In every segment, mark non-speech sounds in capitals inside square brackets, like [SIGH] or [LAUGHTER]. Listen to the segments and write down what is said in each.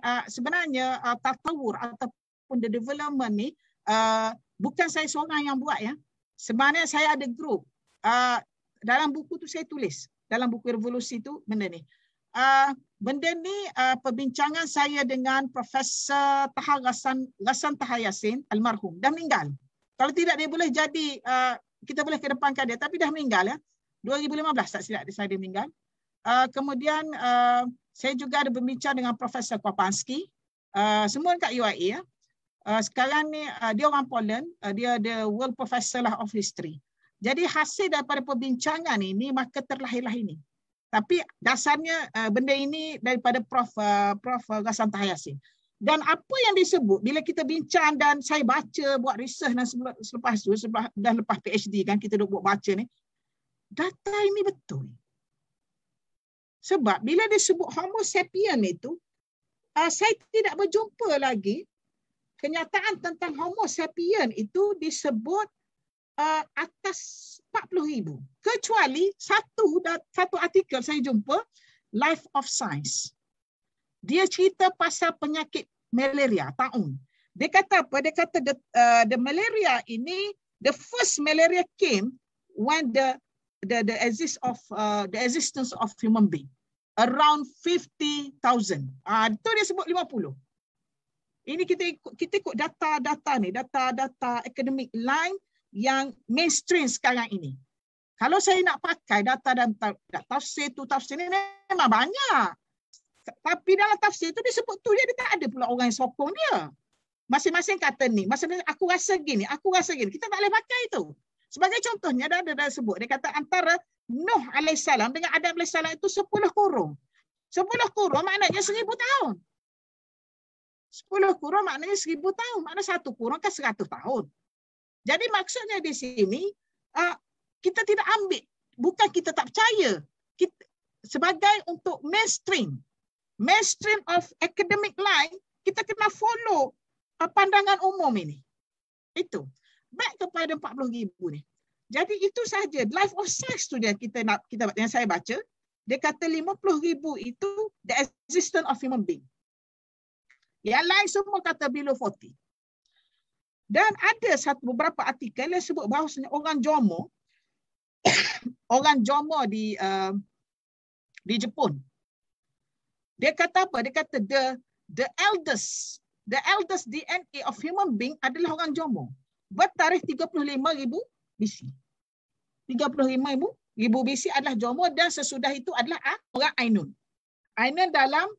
uh, sebenarnya uh, tatawur ataupun the development ni uh, bukan saya seorang yang buat ya. Sebenarnya saya ada group. Uh, dalam buku tu saya tulis. Dalam buku revolusi tu benda ni. Uh, benda ni uh, perbincangan saya dengan Profesor Taha Rasan, Rasan Taha Yassin, almarhum. Dah meninggal. Kalau tidak dia boleh jadi, uh, kita boleh kedepankan dia. Tapi dah meninggal ya. 2015 tak silap saya dia meninggal. Uh, kemudian uh, saya juga ada berbincang dengan Profesor Kwapanski. Uh, semua dekat UIA. Ya. Uh, sekarang ni uh, dia orang Poland. Uh, dia the World Professor lah of History. Jadi hasil daripada perbincangan ini maka terlahirlah ini. Tapi dasarnya uh, benda ini daripada Prof uh, Prof Ghassan Tahyasin. Dan apa yang disebut bila kita bincang dan saya baca buat research dan selepas tu selepas, dan lepas PhD kan kita duk buat baca ni data ini betul. Sebab bila dia sebut homo sapien itu, ah, saya tidak berjumpa lagi kenyataan tentang homo sapien itu disebut uh, atas ribu Kecuali satu satu artikel saya jumpa, Life of Science. Dia cerita pasal penyakit malaria, taun. Dia kata apa? Dia kata the, uh, the malaria ini, the first malaria came when the the, the exist of uh, the existence of human being around 50,000. Ah uh, tu dia sebut 50. Ini kita ikut kita ikut data-data ni, data-data academic line yang mainstream sekarang ini. Kalau saya nak pakai data dan tafsir tu tafsir ni memang banyak. Tapi dalam tafsir tu disebut tu dia, dia tak ada pula orang yang sokong dia. Masing-masing kata ni, masing-masing aku rasa gini, aku rasa gini. Kita tak boleh pakai itu. Sebagai contohnya ada ada dah sebut dia kata antara Nuh alaihissalam dengan Adam alaihissalam itu 10 kurung. 10 kurung maknanya 1000 tahun. 10 kurung maknanya 1000 tahun. Maknanya satu kurung kan 100 tahun. Jadi maksudnya di sini ah, kita tidak ambil bukan kita tak percaya. Kita, sebagai untuk mainstream mainstream of academic line kita kena follow ah, pandangan umum ini. Itu back kepada 40,000 ni. Jadi itu saja. life of sex tu dia kita nak kita yang saya baca dia kata 50,000 itu the existence of human being. Ya lain semua kata below 40. Dan ada satu beberapa artikel yang sebut bahawa orang Jomo [COUGHS] orang Jomo di uh, di Jepun. Dia kata apa? Dia kata the the eldest the eldest DNA of human being adalah orang Jomo bertarikh 35,000 BC. 35,000 BC adalah Jomo dan sesudah itu adalah orang Ainun. Ainun dalam,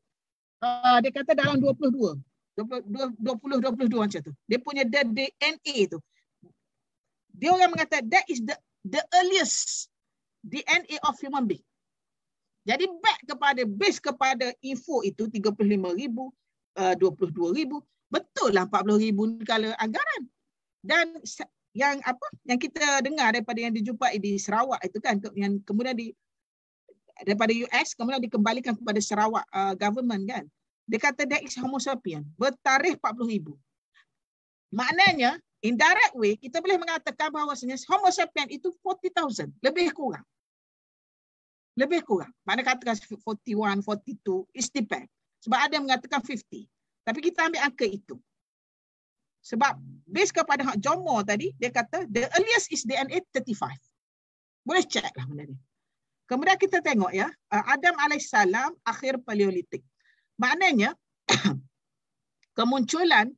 uh, dia kata dalam 22. 20, 22 macam tu. Dia punya the DNA itu. Dia orang mengatakan that is the the earliest DNA of human being. Jadi back kepada base kepada info itu 35,000, uh, 22,000, betul lah 40,000 kalau anggaran dan yang apa yang kita dengar daripada yang dijumpa di Sarawak itu kan yang kemudian di daripada US kemudian dikembalikan kepada Sarawak uh, government kan dia kata that is homo sapien bertarikh 40000 maknanya in direct way kita boleh mengatakan bahawa sebenarnya homo sapien itu 40000 lebih kurang lebih kurang mana katakan 41 42 is sebab ada yang mengatakan 50 tapi kita ambil angka itu sebab based kepada hak John tadi, dia kata the earliest is DNA 35. Boleh check lah benda ni. Kemudian kita tengok ya, uh, Adam alaihissalam akhir paleolitik. Maknanya [COUGHS] kemunculan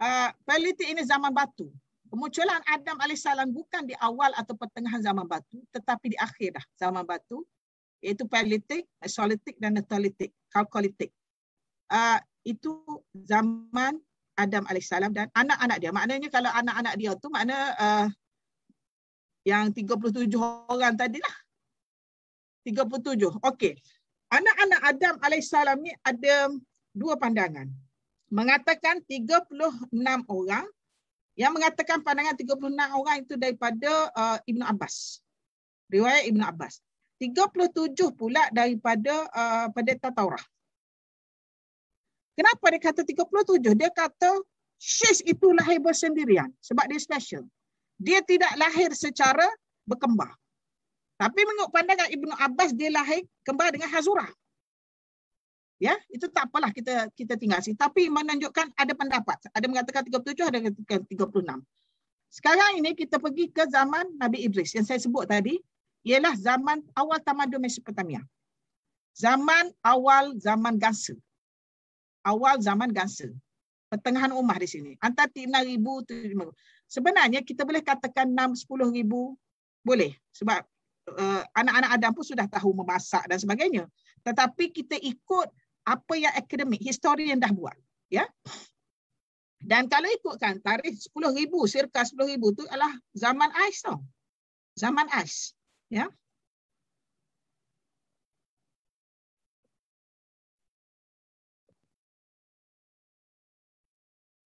uh, paleolitik ini zaman batu. Kemunculan Adam alaihissalam bukan di awal atau pertengahan zaman batu, tetapi di akhir dah zaman batu iaitu paleolitik, mesolitik dan neolitik, kalkolitik. Uh, itu zaman Adam alaihissalam dan anak-anak dia. Maknanya kalau anak-anak dia tu makna uh, yang 37 orang tadi lah. 37. Okey. Anak-anak Adam alaihissalam ni ada dua pandangan. Mengatakan 36 orang yang mengatakan pandangan 36 orang itu daripada uh, Ibnu Abbas. Riwayat Ibnu Abbas. 37 pula daripada uh, pendeta Taurat. Kenapa dia kata 37? Dia kata Syis itu lahir bersendirian sebab dia special. Dia tidak lahir secara berkembar. Tapi mengikut pandangan Ibnu Abbas dia lahir kembar dengan Hazura. Ya, itu tak apalah kita kita tinggal sini. Tapi menunjukkan ada pendapat. Ada mengatakan 37, ada mengatakan 36. Sekarang ini kita pergi ke zaman Nabi Idris yang saya sebut tadi ialah zaman awal tamadun Mesopotamia. Zaman awal zaman Gaza awal zaman Gansa. Pertengahan Umar di sini. Antara 6,000 ribu. tu. Sebenarnya kita boleh katakan 6-10 ribu. Boleh. Sebab uh, anak-anak Adam pun sudah tahu memasak dan sebagainya. Tetapi kita ikut apa yang akademik, historian dah buat. ya. Dan kalau ikutkan tarikh 10 ribu, sirkas 10 ribu tu adalah zaman ais tau. Zaman ais. Ya.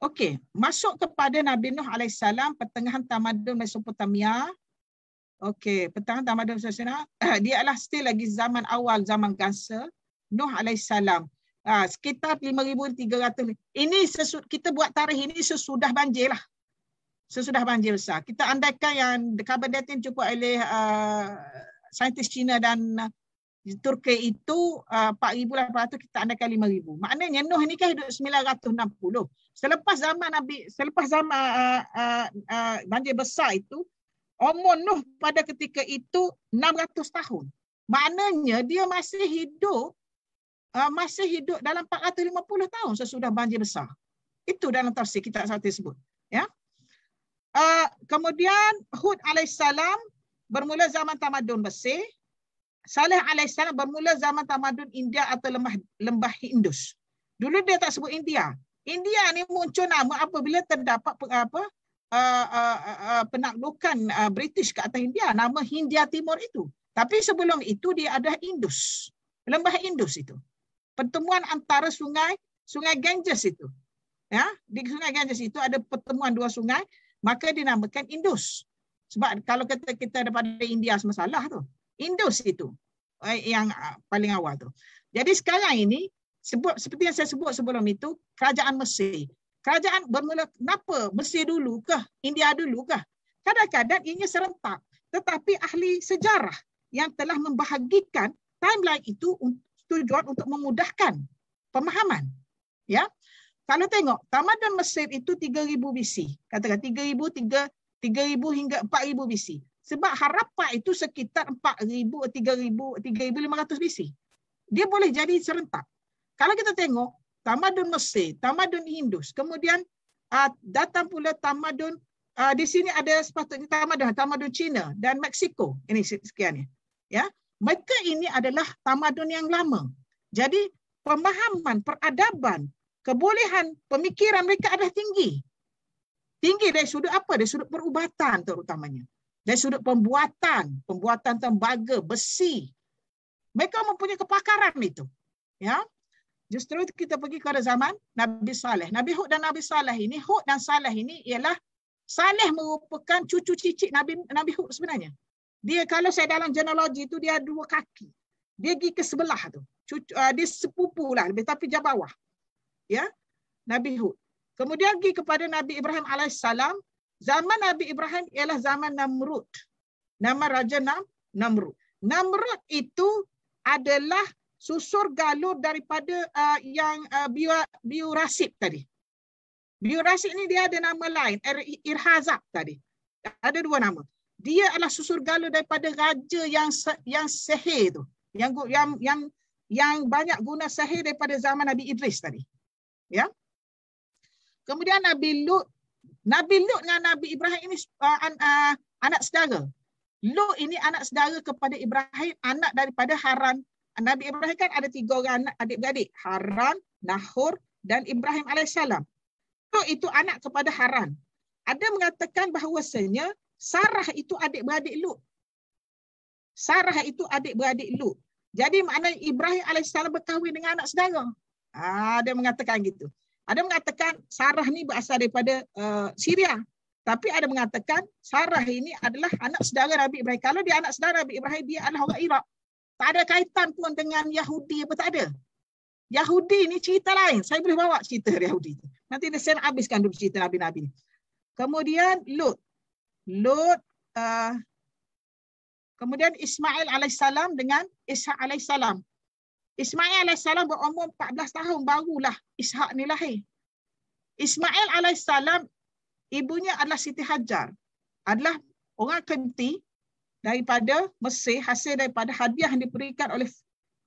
Okey, masuk kepada Nabi Nuh AS, pertengahan tamadun Mesopotamia. Okey, pertengahan tamadun Mesopotamia. [CLEARS THROAT] Dia adalah still lagi zaman awal, zaman Gansa. Nuh AS. Ha, ah, sekitar 5,300. Ini sesu- kita buat tarikh ini sesudah banjir lah. Sesudah banjir besar. Kita andaikan yang the carbon dating cukup oleh uh, saintis Cina dan uh, Turki itu uh, ah, 4,800 kita andakan 5,000. Maknanya Nuh ni kan hidup 960. Selepas zaman Nabi, selepas zaman uh, uh, uh, banjir besar itu, umur Nuh pada ketika itu 600 tahun. Maknanya dia masih hidup uh, masih hidup dalam 450 tahun sesudah banjir besar. Itu dalam tafsir kita saat sebut. Ya. Uh, kemudian Hud alaihissalam bermula zaman tamadun besar. Saleh alaihissalam bermula zaman tamadun India atau lembah, lembah Indus. Dulu dia tak sebut India. India ni muncul nama apabila terdapat apa, apa uh, uh, uh, penaklukan uh, British ke atas India. Nama Hindia Timur itu. Tapi sebelum itu dia ada Indus. Lembah Indus itu. Pertemuan antara sungai, sungai Ganges itu. Ya, di sungai Ganges itu ada pertemuan dua sungai. Maka dinamakan Indus. Sebab kalau kita kita daripada India semasalah tu. Indus itu eh, yang ah, paling awal tu. Jadi sekarang ini sebut seperti yang saya sebut sebelum itu kerajaan Mesir. Kerajaan bermula kenapa Mesir dulu ke India dulu ke? Kadang-kadang ianya serentak. Tetapi ahli sejarah yang telah membahagikan timeline itu tujuan untuk memudahkan pemahaman. Ya. Kalau tengok tamadun Mesir itu 3000 BC. Katakan 3000 3 3000 hingga 4000 BC. Sebab harapan itu sekitar 4,000, 3,000, 3,500 BC. Dia boleh jadi serentak. Kalau kita tengok, tamadun Mesir, tamadun Hindus, kemudian uh, datang pula tamadun, uh, di sini ada sepatutnya tamadun, tamadun Cina dan Meksiko. Ini sekian. Ya. Mereka ini adalah tamadun yang lama. Jadi pemahaman, peradaban, kebolehan, pemikiran mereka adalah tinggi. Tinggi dari sudut apa? Dari sudut perubatan terutamanya dari sudut pembuatan, pembuatan tembaga, besi. Mereka mempunyai kepakaran itu. Ya. Justru kita pergi ke zaman Nabi Saleh. Nabi Hud dan Nabi Saleh ini, Hud dan Saleh ini ialah Saleh merupakan cucu cicit Nabi Nabi Hud sebenarnya. Dia kalau saya dalam genealogi itu dia dua kaki. Dia pergi ke sebelah tu. Cucu, uh, dia sepupu lah, lebih tapi jauh bawah. Ya. Nabi Hud. Kemudian pergi kepada Nabi Ibrahim alaihissalam, Zaman Nabi Ibrahim ialah zaman Namrud. Nama Raja Nam, Namrud. Namrud itu adalah susur galur daripada uh, yang uh, biu bio rasib tadi. Biu rasib ni dia ada nama lain. Er, Irhazab tadi. Ada dua nama. Dia adalah susur galur daripada raja yang yang sehe tu. Yang yang yang yang banyak guna seher daripada zaman Nabi Idris tadi. Ya. Kemudian Nabi Lut Nabi Lut dengan Nabi Ibrahim ini uh, uh, anak saudara. Lut ini anak saudara kepada Ibrahim, anak daripada Haran. Nabi Ibrahim kan ada tiga orang anak adik-beradik. Haran, Nahur dan Ibrahim AS. Lut itu anak kepada Haran. Ada mengatakan bahawasanya Sarah itu adik-beradik Lut. Sarah itu adik-beradik Lut. Jadi maknanya Ibrahim AS berkahwin dengan anak saudara. Ah, dia mengatakan gitu. Ada mengatakan Sarah ni berasal daripada uh, Syria. Tapi ada mengatakan Sarah ini adalah anak saudara Nabi Ibrahim. Kalau dia anak saudara Nabi Ibrahim, dia adalah orang Iraq. Tak ada kaitan pun dengan Yahudi apa tak ada. Yahudi ni cerita lain. Saya boleh bawa cerita [LAUGHS] Yahudi. Nanti dia saya habiskan dulu cerita Nabi-Nabi. Kemudian Lut. Lut. Uh, kemudian Ismail alaihissalam dengan Isa alaihissalam. Ismail AS berumur 14 tahun barulah Ishak ni lahir. Ismail AS, ibunya adalah Siti Hajar. Adalah orang kenti daripada Mesir, hasil daripada hadiah yang diberikan oleh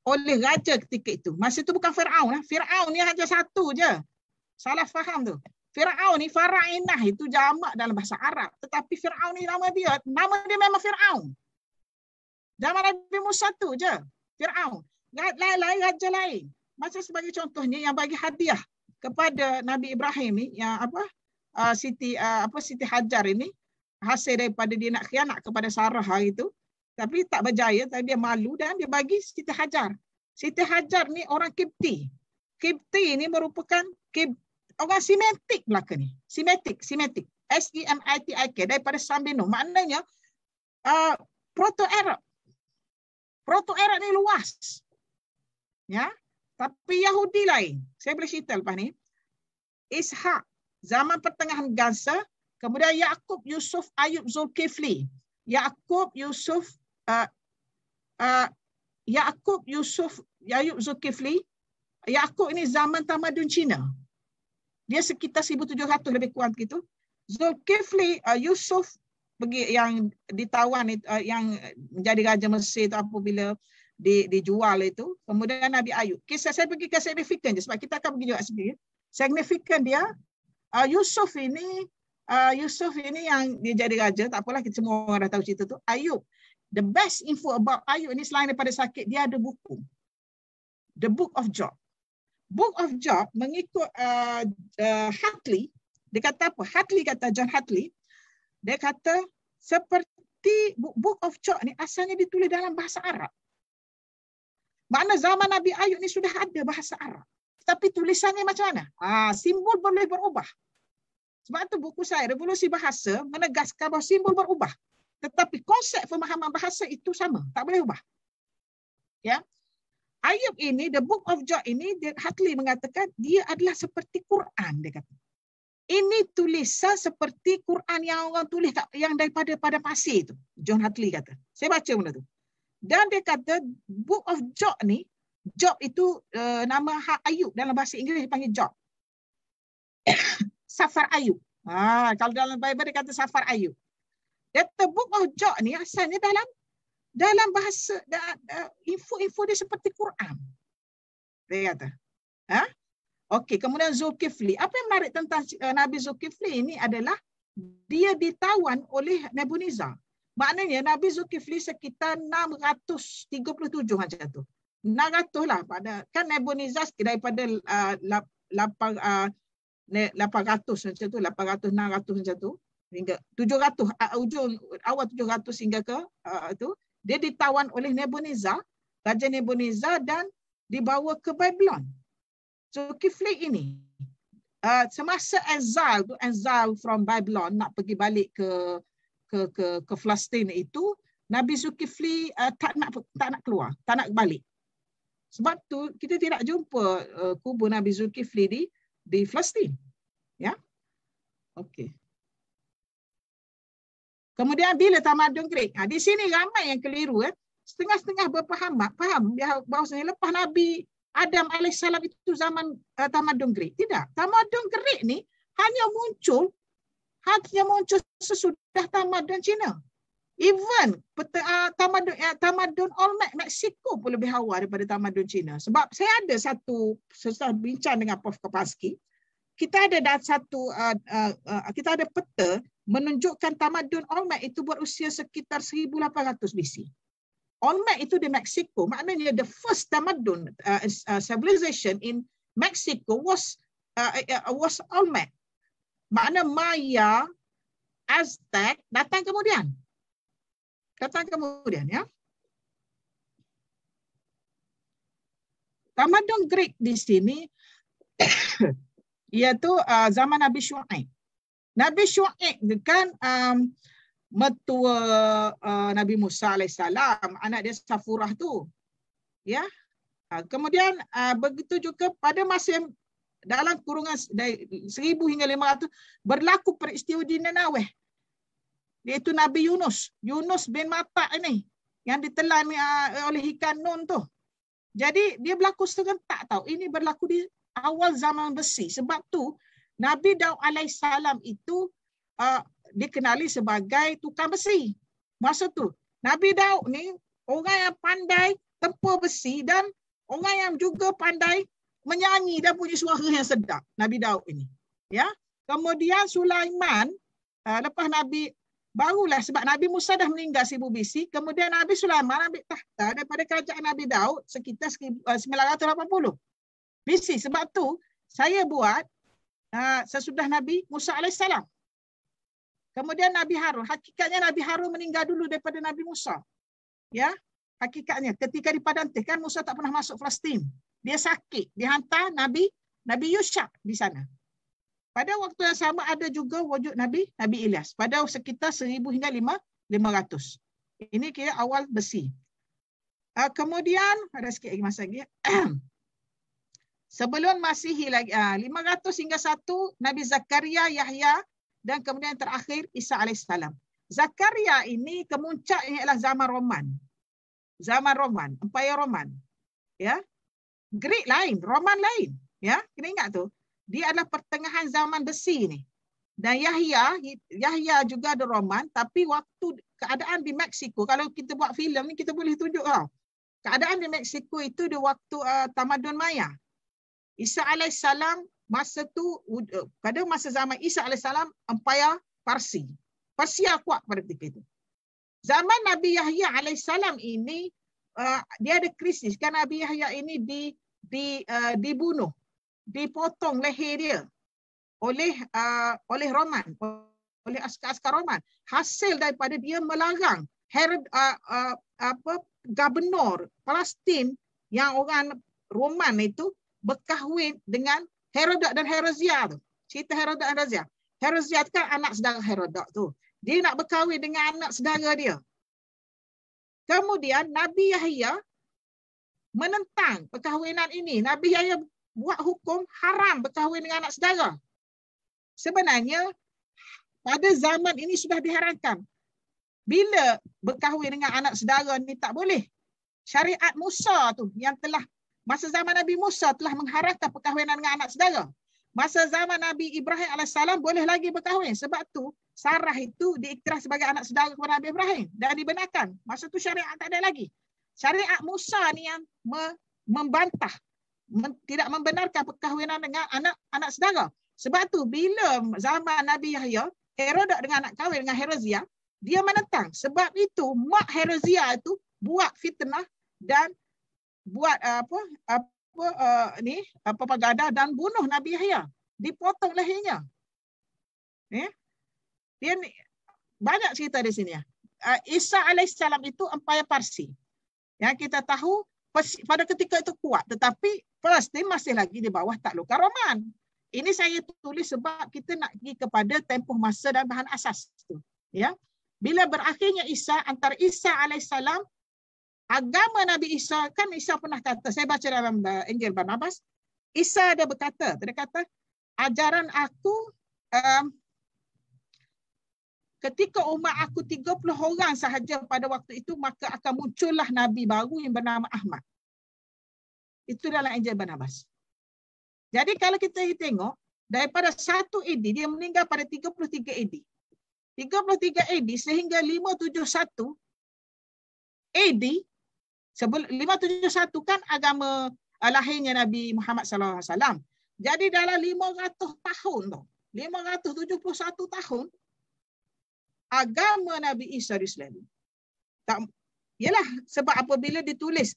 oleh raja ketika itu. Masa itu bukan Fir'aun. Lah. Fir'aun ni hanya satu je. Salah faham tu. Fir'aun ni Farainah itu jamak dalam bahasa Arab. Tetapi Fir'aun ni nama dia. Nama dia memang Fir'aun. Zaman Nabi Musa tu je. Fir'aun lain-lain raja lain. Macam sebagai contohnya yang bagi hadiah kepada Nabi Ibrahim ni yang apa uh, Siti uh, apa Siti Hajar ini hasil daripada dia nak khianat kepada Sarah hari itu tapi tak berjaya tapi dia malu dan dia bagi Siti Hajar. Siti Hajar ni orang Kipti. Kipti ni merupakan Kip, orang simetik belaka ni. Simetik, simetik. S E M I T I K daripada Sambino. Maknanya uh, proto Arab. Proto Arab ni luas. Ya. Tapi Yahudi lain. Saya boleh cerita lepas ni. Ishak zaman pertengahan Gaza, kemudian Yakub, Yusuf, Ayub, Zulkifli. Yakub, Yusuf, uh, uh, Yakub, Yusuf, Ayub, Zulkifli. Yakub ini zaman tamadun Cina. Dia sekitar 1700 lebih kurang gitu. Zulkifli, uh, Yusuf pergi yang ditawan uh, yang menjadi raja Mesir atau apa bila uh, di, dijual itu. Kemudian Nabi Ayub. Kisah saya, saya pergi ke signifikan je sebab kita akan pergi juga sendiri. Signifikan dia, uh, Yusuf ini uh, Yusuf ini yang dia jadi raja. Tak apalah, kita semua orang dah tahu cerita tu. Ayub. The best info about Ayub ini selain daripada sakit, dia ada buku. The Book of Job. Book of Job mengikut uh, uh, Hartley. Dia kata apa? Hartley kata, John Hartley. Dia kata, seperti Book of Job ni asalnya ditulis dalam bahasa Arab. Makna zaman Nabi Ayub ni sudah ada bahasa Arab. Tapi tulisannya macam mana? Ah, simbol boleh berubah. Sebab tu buku saya Revolusi Bahasa menegaskan bahawa simbol berubah. Tetapi konsep pemahaman bahasa itu sama, tak boleh ubah. Ya. Ayub ini the book of Job ini dia Hatli mengatakan dia adalah seperti Quran dia kata. Ini tulisan seperti Quran yang orang tulis yang daripada pada pasir itu. John Hatley kata. Saya baca benda tu. Dan dia kata Book of Job ni, Job itu uh, nama hak Ayub dalam bahasa Inggeris dipanggil Job. [COUGHS] Safar Ayub. Ha, kalau dalam Bible dia kata Safar Ayub. Kata Book of Job ni asalnya dalam dalam bahasa info-info dia seperti Quran. Dia kata. Ha? Okey, kemudian Zulkifli. Apa yang menarik tentang eh, Nabi Zulkifli ini adalah dia ditawan oleh Nebuniza. Maknanya Nabi Zulkifli sekitar 637 macam tu. 600 lah pada kan Nebunizas daripada uh, ah, 800 ah, macam tu, 800 600 macam tu hingga 700 ah, ujung awal 700 hingga ke uh, tu dia ditawan oleh Nebunizar, raja Nebunizar dan dibawa ke Babylon. Zulkifli so, ini uh, semasa exile tu exile from Babylon nak pergi balik ke ke ke ke Palestin itu Nabi Zulkifli uh, tak nak tak nak keluar, tak nak balik. Sebab tu kita tidak jumpa uh, kubur Nabi Zulkifli di di Palestin. Ya. Okey. Kemudian bila tamadun Greek? Ha, di sini ramai yang keliru eh. Setengah-setengah berfaham faham bahawa lepas Nabi Adam alaihissalam itu zaman uh, tamadun Greek. Tidak. Tamadun Greek ni hanya muncul hanya muncul sesudah dah tamadun Cina. Even peta, uh, tamadun uh, tamadun Olmec Mexico pun lebih awal daripada tamadun Cina. Sebab saya ada satu sesuatu bincang dengan Prof Kapaski. Kita ada dah satu uh, uh, uh, kita ada peta menunjukkan tamadun Olmec itu berusia sekitar 1800 BC. Olmec itu di Mexico. Maknanya the first tamadun uh, uh, civilization in Mexico was uh, uh, was Olmec. Makna Maya Aztec datang kemudian. Datang kemudian ya. Tamadun Greek di sini [COUGHS] iaitu uh, zaman Nabi Shu'aib. Nabi Shu'aib kan um, metua uh, Nabi Musa AS, anak dia Safurah tu. Ya. Uh, kemudian uh, begitu juga pada masa dalam kurungan dari 1000 hingga ratus berlaku peristiwa di Nineveh. Iaitu Nabi Yunus. Yunus bin Matak ini. Yang ditelan ah, oleh ikan nun tu. Jadi dia berlaku serentak tau. Ini berlaku di awal zaman besi. Sebab tu Nabi Daud alaihissalam itu uh, dikenali sebagai tukang besi. Masa tu Nabi Daud ni orang yang pandai tempur besi dan orang yang juga pandai menyanyi dan punya suara yang sedap Nabi Daud ini. Ya. Kemudian Sulaiman uh, lepas Nabi barulah sebab Nabi Musa dah meninggal sibuk bisi, kemudian Nabi Sulaiman ambil tahta daripada kerajaan Nabi Daud sekitar ah, uh, 980 Bisi Sebab tu saya buat uh, sesudah Nabi Musa alaihissalam. Kemudian Nabi Harun, hakikatnya Nabi Harun meninggal dulu daripada Nabi Musa. Ya, hakikatnya ketika di padang teh kan Musa tak pernah masuk Palestin dia sakit. Dia hantar Nabi Nabi Yusyak di sana. Pada waktu yang sama ada juga wujud Nabi Nabi Ilyas. Pada sekitar 1000 hingga 500. Ini kira awal besi. Ah, kemudian ada sikit lagi masa lagi. [CLEARS THROAT] Sebelum Masihi lagi uh, ah, 500 hingga 1 Nabi Zakaria Yahya dan kemudian yang terakhir Isa alaihissalam. Zakaria ini kemuncaknya ialah zaman Roman. Zaman Roman, Empire Roman. Ya, Greek lain, Roman lain. Ya, kena ingat tu. Dia adalah pertengahan zaman besi ni. Dan Yahya, Yahya juga ada Roman, tapi waktu keadaan di Mexico, kalau kita buat filem ni kita boleh tunjuk tau. Keadaan di Mexico itu di waktu uh, tamadun Maya. Isa alaihissalam masa tu pada eh, masa zaman Isa alaihissalam empayar Parsi. Persia kuat pada ketika itu. Zaman Nabi Yahya alaihissalam ini Uh, dia ada krisis kan Nabi Yahya ini di di uh, dibunuh dipotong leher dia oleh uh, oleh Roman oleh askar-askar Roman hasil daripada dia melarang Herod uh, uh, apa gubernur Palestin yang orang Roman itu berkahwin dengan Herodot dan Herodias. tu. Cerita Herodot dan Herodias. Herodias kan anak saudara Herodot tu. Dia nak berkahwin dengan anak saudara dia. Kemudian Nabi Yahya menentang perkahwinan ini. Nabi Yahya buat hukum haram berkahwin dengan anak saudara. Sebenarnya pada zaman ini sudah diharamkan. Bila berkahwin dengan anak saudara ni tak boleh. Syariat Musa tu yang telah masa zaman Nabi Musa telah mengharamkan perkahwinan dengan anak saudara masa zaman Nabi Ibrahim AS boleh lagi berkahwin. Sebab tu Sarah itu diiktiraf sebagai anak saudara kepada Nabi Ibrahim. Dan dibenarkan. Masa tu syariat tak ada lagi. Syariat Musa ni yang me- membantah. Men- tidak membenarkan perkahwinan dengan anak anak saudara. Sebab tu bila zaman Nabi Yahya, Herodot dengan anak kahwin dengan Herozia, dia menentang. Sebab itu mak Herozia itu buat fitnah dan buat apa, apa apa uh, ni apa pagada dan bunuh Nabi Yahya. Dipotong lehernya. Ya. Eh? Dia ni, banyak cerita di sini ya. Uh, Isa alaihissalam itu empayar Parsi. Yang kita tahu pada ketika itu kuat tetapi Palestin masih lagi di bawah taklukan Roman. Ini saya tulis sebab kita nak pergi kepada tempoh masa dan bahan asas tu. Ya. Bila berakhirnya Isa antara Isa alaihissalam agama Nabi Isa kan Isa pernah kata saya baca dalam eh, Injil Barnabas Isa ada berkata dia kata ajaran aku um, ketika umat aku 30 orang sahaja pada waktu itu maka akan muncullah nabi baru yang bernama Ahmad itu dalam Injil Barnabas jadi kalau kita tengok daripada 1 AD dia meninggal pada 33 AD 33 AD sehingga 571 AD 571 kan agama lahirnya Nabi Muhammad sallallahu alaihi wasallam. Jadi dalam 500 tahun tu, 571 tahun agama Nabi Isa diselami. Tak yalah sebab apabila ditulis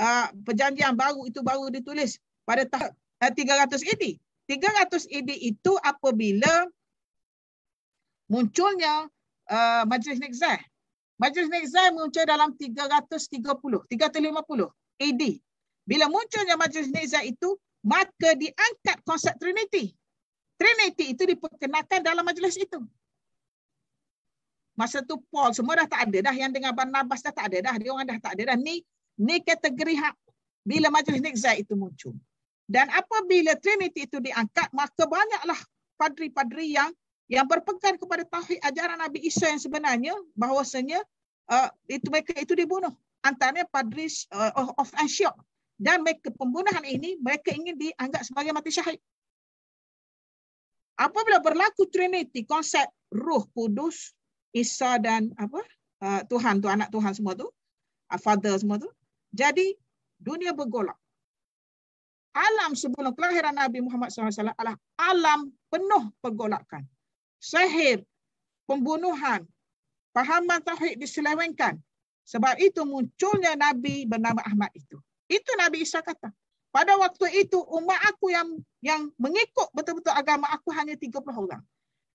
uh, perjanjian baru itu baru ditulis pada tahun uh, 380. 300 AD itu apabila munculnya uh, majlis Nikzah Majlis Nizam muncul dalam 330, 350 AD. Bila munculnya Majlis Nizam itu, maka diangkat konsep Trinity. Trinity itu diperkenalkan dalam majlis itu. Masa tu Paul semua dah tak ada dah. Yang dengan Barnabas dah tak ada dah. Dia orang dah tak ada dah. Ni, ni kategori hak. Bila majlis Nizam itu muncul. Dan apabila Trinity itu diangkat, maka banyaklah padri-padri yang yang berpegang kepada tauhid ajaran Nabi Isa yang sebenarnya bahawasanya uh, itu mereka itu dibunuh antaranya padri uh, of Antioch dan mereka pembunuhan ini mereka ingin dianggap sebagai mati syahid. Apabila berlaku Trinity konsep Ruh Kudus Isa dan apa uh, Tuhan tu anak Tuhan semua tu uh, Father semua tu jadi dunia bergolak. Alam sebelum kelahiran Nabi Muhammad SAW adalah alam penuh pergolakan. Sehir pembunuhan, pahaman tauhid diselewengkan. Sebab itu munculnya Nabi bernama Ahmad itu. Itu Nabi Isa kata. Pada waktu itu umat aku yang yang mengikut betul-betul agama aku hanya 30 orang.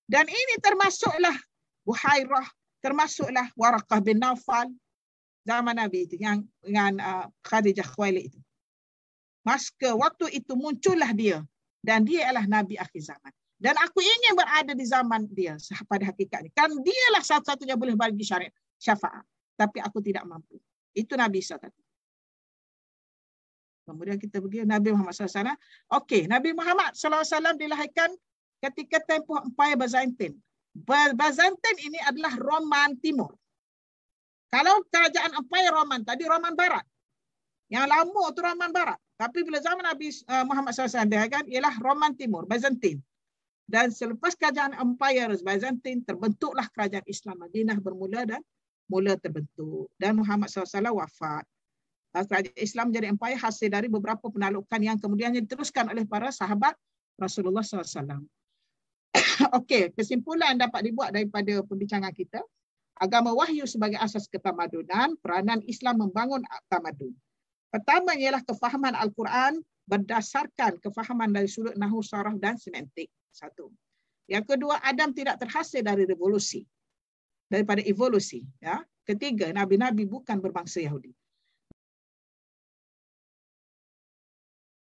Dan ini termasuklah Buhairah, termasuklah Waraqah bin Nawfal zaman Nabi itu yang dengan uh, Khadijah Khuwailid itu. Maka waktu itu muncullah dia dan dia ialah Nabi akhir zaman. Dan aku ingin berada di zaman dia pada hakikatnya. Kan dialah satu-satunya boleh bagi syariat syafaat. Tapi aku tidak mampu. Itu Nabi Isa kata. Kemudian kita pergi Nabi Muhammad SAW. Okey, Nabi Muhammad SAW dilahirkan ketika tempoh Empire Byzantin. Byzantin ini adalah Roman Timur. Kalau kerajaan Empire Roman tadi Roman Barat. Yang lama itu Roman Barat. Tapi bila zaman Nabi eh, Muhammad SAW dilahirkan ialah Roman Timur, Byzantine. Dan selepas kerajaan Empire Byzantine terbentuklah kerajaan Islam Madinah bermula dan mula terbentuk. Dan Muhammad SAW wafat. Ah, kerajaan Islam menjadi empire hasil dari beberapa penalukan yang kemudiannya diteruskan oleh para sahabat Rasulullah SAW. [COUGHS] Okey, kesimpulan dapat dibuat daripada pembicaraan kita. Agama wahyu sebagai asas ketamadunan, peranan Islam membangun tamadun. Pertama ialah kefahaman Al-Quran berdasarkan kefahaman dari sudut nahu sarah dan semantik satu yang kedua Adam tidak terhasil dari revolusi daripada evolusi ya ketiga nabi-nabi bukan berbangsa Yahudi